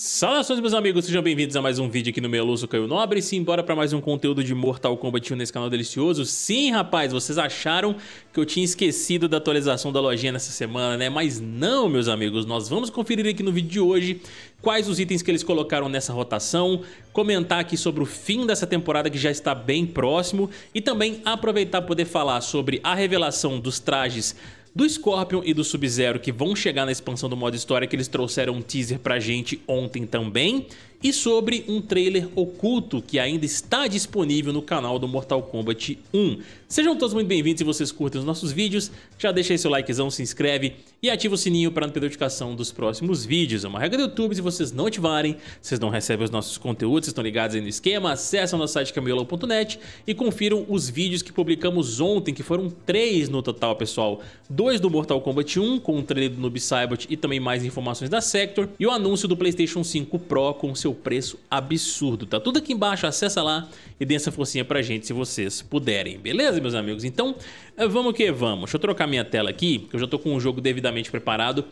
Saudações meus amigos, sejam bem-vindos a mais um vídeo aqui no Meluso Caio Nobre Sim, bora pra mais um conteúdo de Mortal Kombat 1 nesse canal delicioso Sim, rapaz, vocês acharam que eu tinha esquecido da atualização da lojinha nessa semana, né? Mas não, meus amigos, nós vamos conferir aqui no vídeo de hoje Quais os itens que eles colocaram nessa rotação Comentar aqui sobre o fim dessa temporada que já está bem próximo E também aproveitar poder falar sobre a revelação dos trajes do Scorpion e do Sub-Zero que vão chegar na expansão do modo história que eles trouxeram um teaser pra gente ontem também e sobre um trailer oculto que ainda está disponível no canal do Mortal Kombat 1. Sejam todos muito bem-vindos se vocês curtem os nossos vídeos, já deixa aí seu likezão, se inscreve e ativa o sininho para não perder notificação dos próximos vídeos. É uma regra do YouTube, se vocês não ativarem, vocês não recebem os nossos conteúdos, vocês estão ligados aí no esquema, acessem o nosso site camelo.net e confiram os vídeos que publicamos ontem, que foram três no total, pessoal. Dois do Mortal Kombat 1, com o um trailer do Noob Saibot e também mais informações da Sector, e o anúncio do Playstation 5 Pro com seu seu preço absurdo. Tá tudo aqui embaixo, acessa lá e dê essa forcinha pra gente se vocês puderem. Beleza, meus amigos? Então, eh, vamos que vamos. Deixa eu trocar minha tela aqui, que eu já tô com o jogo devidamente preparado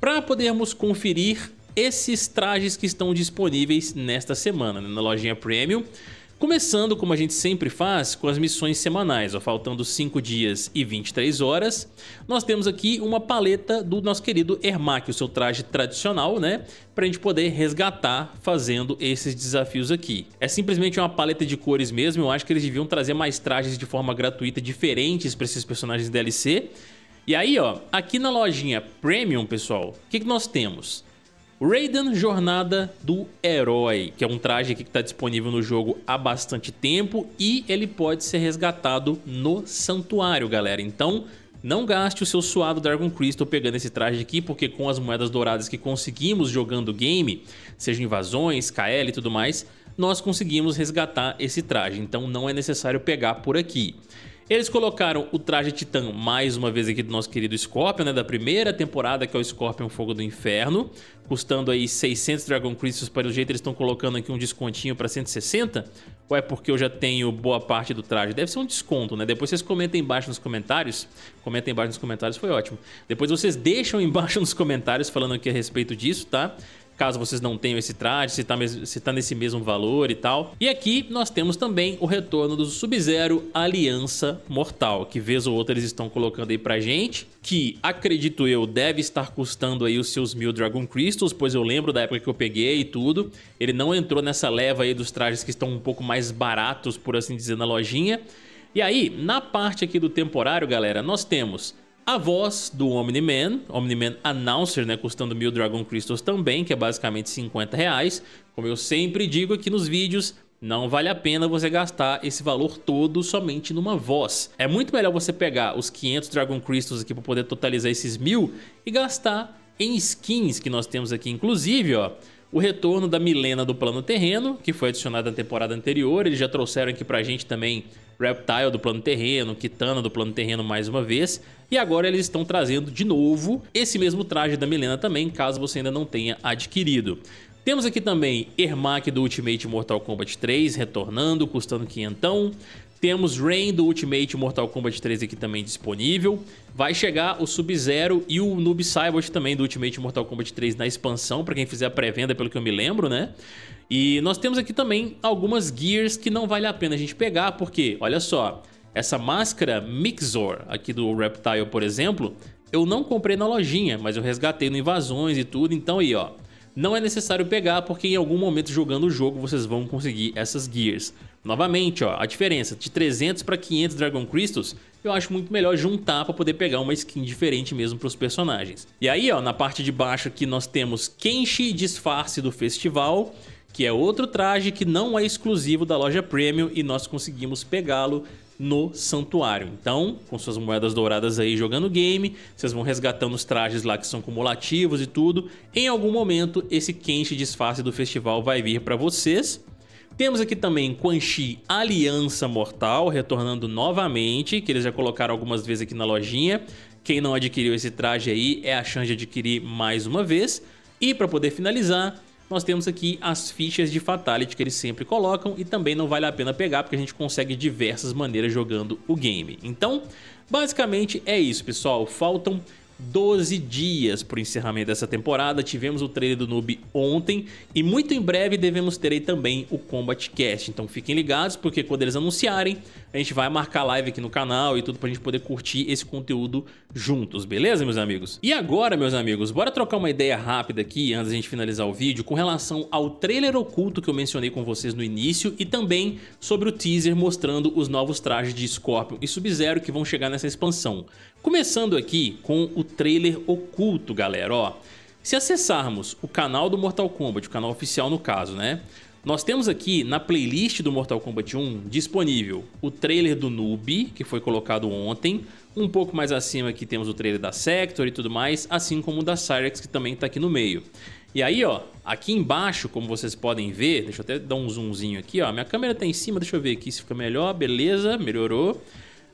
para podermos conferir esses trajes que estão disponíveis nesta semana né, na lojinha Premium. Começando, como a gente sempre faz, com as missões semanais, ó, faltando 5 dias e 23 horas, nós temos aqui uma paleta do nosso querido Ermac, o seu traje tradicional, né? Pra gente poder resgatar fazendo esses desafios aqui. É simplesmente uma paleta de cores mesmo, eu acho que eles deviam trazer mais trajes de forma gratuita diferentes para esses personagens DLC. E aí, ó, aqui na lojinha Premium, pessoal, o que, que nós temos? Raiden Jornada do Herói, que é um traje que está disponível no jogo há bastante tempo e ele pode ser resgatado no santuário, galera. Então, não gaste o seu suado Dragon Crystal pegando esse traje aqui, porque com as moedas douradas que conseguimos jogando o game, seja invasões, KL e tudo mais, nós conseguimos resgatar esse traje, então não é necessário pegar por aqui. Eles colocaram o traje titã mais uma vez aqui do nosso querido Scorpion, né, da primeira temporada, que é o Scorpion Fogo do Inferno, custando aí 600 Dragon Crystals, pelo jeito eles estão colocando aqui um descontinho para 160, ou é porque eu já tenho boa parte do traje? Deve ser um desconto, né? Depois vocês comentem embaixo nos comentários, comentem embaixo nos comentários, foi ótimo. Depois vocês deixam embaixo nos comentários falando aqui a respeito disso, tá? caso vocês não tenham esse traje, se está tá nesse mesmo valor e tal. E aqui nós temos também o retorno do Sub-Zero Aliança Mortal, que vez ou outra eles estão colocando aí pra gente, que acredito eu deve estar custando aí os seus mil Dragon Crystals, pois eu lembro da época que eu peguei e tudo. Ele não entrou nessa leva aí dos trajes que estão um pouco mais baratos, por assim dizer, na lojinha. E aí, na parte aqui do temporário, galera, nós temos a voz do Omni-Man, Omni-Man Announcer, né, custando mil Dragon Crystals também, que é basicamente 50 reais. Como eu sempre digo aqui nos vídeos, não vale a pena você gastar esse valor todo somente numa voz. É muito melhor você pegar os 500 Dragon Crystals aqui para poder totalizar esses mil e gastar em skins que nós temos aqui. Inclusive, ó, o retorno da Milena do plano terreno, que foi adicionada na temporada anterior. Eles já trouxeram aqui pra gente também Reptile do plano terreno, Kitana do plano terreno mais uma vez. E agora eles estão trazendo de novo esse mesmo traje da Milena também, caso você ainda não tenha adquirido. Temos aqui também Ermac do Ultimate Mortal Kombat 3 retornando, custando quinhentão. Temos Rain do Ultimate Mortal Kombat 3 aqui também disponível. Vai chegar o Sub-Zero e o Noob Saibot também do Ultimate Mortal Kombat 3 na expansão, para quem fizer a pré-venda, pelo que eu me lembro, né? E nós temos aqui também algumas Gears que não vale a pena a gente pegar, porque, olha só, essa máscara Mixor aqui do Reptile, por exemplo, eu não comprei na lojinha, mas eu resgatei no Invasões e tudo, então aí, ó, não é necessário pegar, porque em algum momento jogando o jogo vocês vão conseguir essas gears. Novamente, ó, a diferença de 300 para 500 Dragon Crystals, eu acho muito melhor juntar para poder pegar uma skin diferente mesmo para os personagens. E aí, ó, na parte de baixo aqui nós temos Kenshi Disfarce do Festival, que é outro traje que não é exclusivo da loja Premium e nós conseguimos pegá-lo no santuário. Então, com suas moedas douradas aí jogando game, vocês vão resgatando os trajes lá que são cumulativos e tudo. Em algum momento, esse quente disfarce do festival vai vir para vocês. Temos aqui também Quan Chi Aliança Mortal, retornando novamente, que eles já colocaram algumas vezes aqui na lojinha. Quem não adquiriu esse traje aí é a chance de adquirir mais uma vez. E para poder finalizar, nós temos aqui as fichas de Fatality que eles sempre colocam e também não vale a pena pegar porque a gente consegue diversas maneiras jogando o game. Então, basicamente é isso, pessoal. Faltam 12 dias para o encerramento dessa temporada. Tivemos o trailer do Noob ontem e muito em breve devemos ter aí também o Combat Cast. Então fiquem ligados porque quando eles anunciarem, a gente vai marcar live aqui no canal e tudo para a gente poder curtir esse conteúdo juntos, beleza, meus amigos? E agora, meus amigos, bora trocar uma ideia rápida aqui antes da gente finalizar o vídeo com relação ao trailer oculto que eu mencionei com vocês no início e também sobre o teaser mostrando os novos trajes de Scorpion e Sub-Zero que vão chegar nessa expansão. Começando aqui com o trailer oculto, galera, ó. Se acessarmos o canal do Mortal Kombat, o canal oficial no caso, né? Nós temos aqui na playlist do Mortal Kombat 1 disponível o trailer do Noob, que foi colocado ontem. Um pouco mais acima aqui temos o trailer da Sector e tudo mais, assim como o da Cyrex, que também está aqui no meio. E aí, ó, aqui embaixo, como vocês podem ver, deixa eu até dar um zoomzinho aqui, ó. Minha câmera está em cima, deixa eu ver aqui se fica melhor, beleza, melhorou.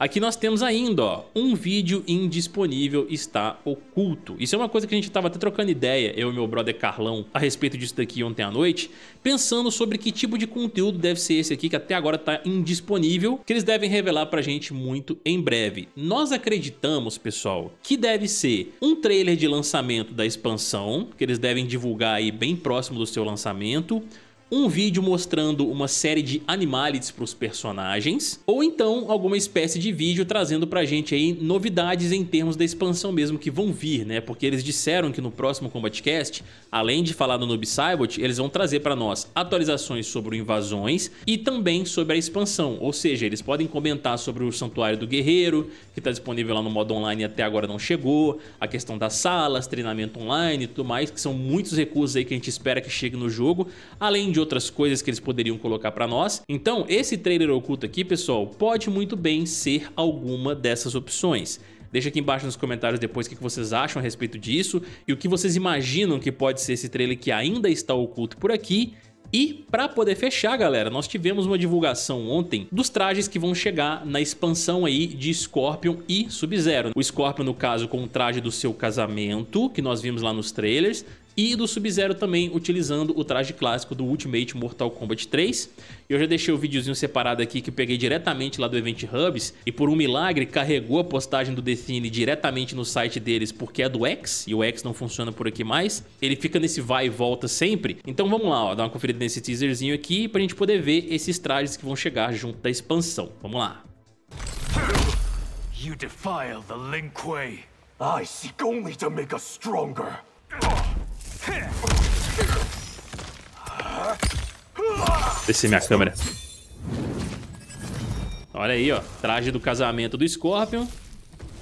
Aqui nós temos ainda, ó, um vídeo indisponível está oculto. Isso é uma coisa que a gente estava até trocando ideia, eu e meu brother Carlão, a respeito disso daqui ontem à noite, pensando sobre que tipo de conteúdo deve ser esse aqui que até agora está indisponível, que eles devem revelar pra gente muito em breve. Nós acreditamos, pessoal, que deve ser um trailer de lançamento da expansão, que eles devem divulgar aí bem próximo do seu lançamento, um vídeo mostrando uma série de animalities para os personagens, ou então alguma espécie de vídeo trazendo pra gente aí novidades em termos da expansão mesmo que vão vir, né? Porque eles disseram que no próximo Combatcast, além de falar do Noob Saibot, eles vão trazer para nós atualizações sobre invasões e também sobre a expansão, ou seja, eles podem comentar sobre o Santuário do Guerreiro, que está disponível lá no modo online e até agora não chegou, a questão das salas, treinamento online e tudo mais, que são muitos recursos aí que a gente espera que chegue no jogo, além de de outras coisas que eles poderiam colocar para nós. Então, esse trailer oculto aqui, pessoal, pode muito bem ser alguma dessas opções. Deixa aqui embaixo nos comentários depois o que vocês acham a respeito disso e o que vocês imaginam que pode ser esse trailer que ainda está oculto por aqui. E para poder fechar, galera, nós tivemos uma divulgação ontem dos trajes que vão chegar na expansão aí de Scorpion e Sub-Zero. O Scorpion, no caso, com o traje do seu casamento, que nós vimos lá nos trailers, e do Sub-Zero também utilizando o traje clássico do Ultimate Mortal Kombat 3. Eu já deixei o videozinho separado aqui que peguei diretamente lá do Event Hubs e por um milagre carregou a postagem do Define diretamente no site deles porque é do X e o X não funciona por aqui mais. Ele fica nesse vai e volta sempre. Então vamos lá, ó, dar uma conferida nesse teaserzinho aqui pra gente poder ver esses trajes que vão chegar junto da expansão. Vamos lá. You defile the Lin Kuei. I seek only to make us stronger. Uh! Descer minha câmera. Olha aí, ó. Traje do casamento do Scorpion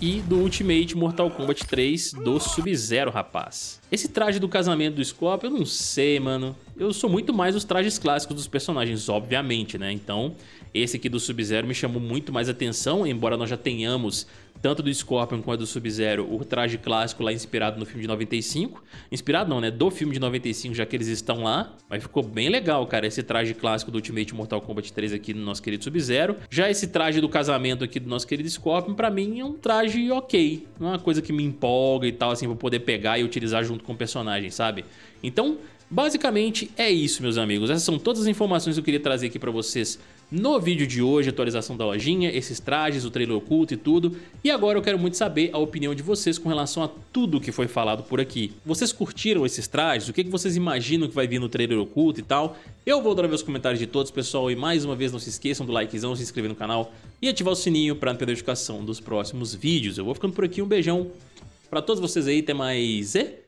e do Ultimate Mortal Kombat 3 do Sub-Zero, rapaz. Esse traje do casamento do Scorpion, eu não sei, mano. Eu sou muito mais os trajes clássicos dos personagens, obviamente, né? Então, esse aqui do Sub-Zero me chamou muito mais atenção, embora nós já tenhamos tanto do Scorpion quanto do Sub-Zero, o traje clássico lá inspirado no filme de 95. Inspirado não, né? Do filme de 95, já que eles estão lá. Mas ficou bem legal, cara, esse traje clássico do Ultimate Mortal Kombat 3 aqui do nosso querido Sub-Zero. Já esse traje do casamento aqui do nosso querido Scorpion, pra mim é um traje ok. Não é uma coisa que me empolga e tal, assim, vou poder pegar e utilizar junto com o personagem, sabe? Então, Basicamente é isso, meus amigos. Essas são todas as informações que eu queria trazer aqui para vocês no vídeo de hoje, atualização da lojinha, esses trajes, o trailer oculto e tudo. E agora eu quero muito saber a opinião de vocês com relação a tudo que foi falado por aqui. Vocês curtiram esses trajes? O que vocês imaginam que vai vir no trailer oculto e tal? Eu vou dar ver os comentários de todos, pessoal. E mais uma vez, não se esqueçam do likezão, se inscrever no canal e ativar o sininho para não perder a notificação dos próximos vídeos. Eu vou ficando por aqui, um beijão para todos vocês aí. Até mais e...